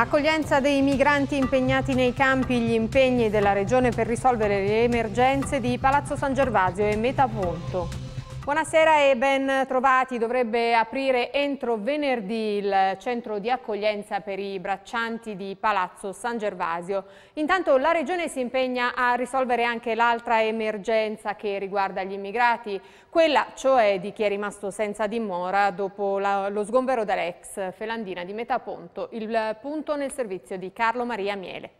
Accoglienza dei migranti impegnati nei campi, gli impegni della Regione per risolvere le emergenze di Palazzo San Gervasio e Metaponto. Buonasera e ben trovati. Dovrebbe aprire entro venerdì il centro di accoglienza per i braccianti di Palazzo San Gervasio. Intanto la Regione si impegna a risolvere anche l'altra emergenza che riguarda gli immigrati, quella cioè di chi è rimasto senza dimora dopo la, lo sgombero dell'ex Felandina di Metaponto, il punto nel servizio di Carlo Maria Miele.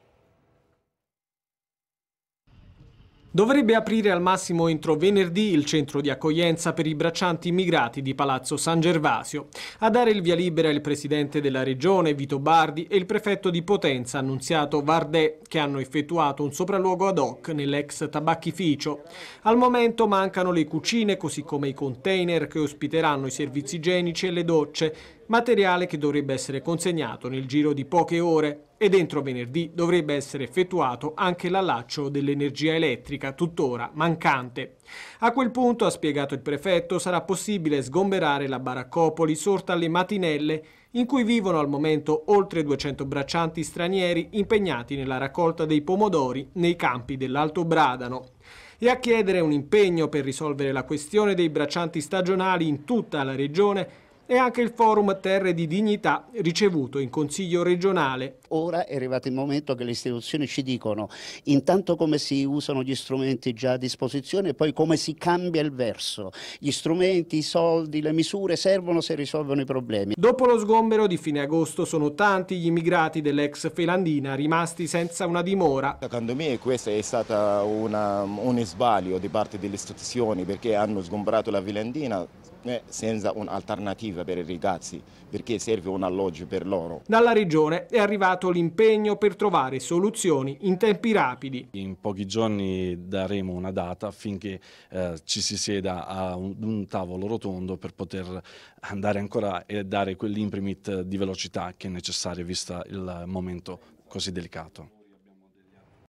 Dovrebbe aprire al massimo entro venerdì il centro di accoglienza per i braccianti immigrati di Palazzo San Gervasio. A dare il via libera il presidente della regione Vito Bardi e il prefetto di Potenza Annunziato Vardè che hanno effettuato un sopralluogo ad hoc nell'ex tabacchificio. Al momento mancano le cucine così come i container che ospiteranno i servizi igienici e le docce materiale che dovrebbe essere consegnato nel giro di poche ore e entro venerdì dovrebbe essere effettuato anche l'allaccio dell'energia elettrica, tuttora mancante. A quel punto, ha spiegato il prefetto, sarà possibile sgomberare la baraccopoli sorta alle matinelle in cui vivono al momento oltre 200 braccianti stranieri impegnati nella raccolta dei pomodori nei campi dell'Alto Bradano e a chiedere un impegno per risolvere la questione dei braccianti stagionali in tutta la regione e anche il forum Terre di Dignità ricevuto in Consiglio regionale. Ora è arrivato il momento che le istituzioni ci dicono intanto come si usano gli strumenti già a disposizione e poi come si cambia il verso. Gli strumenti, i soldi, le misure servono se risolvono i problemi. Dopo lo sgombero di fine agosto sono tanti gli immigrati dell'ex Felandina rimasti senza una dimora. Secondo me questo è stato una, un sbaglio di parte delle istituzioni perché hanno sgombrato la Felandina eh, senza un'alternativa per i ragazzi, perché serve un alloggio per loro. Dalla regione è arrivato l'impegno per trovare soluzioni in tempi rapidi. In pochi giorni daremo una data affinché eh, ci si sieda a un, un, tavolo rotondo per poter andare ancora e dare quell'imprimit di velocità che è necessario, vista il momento così delicato.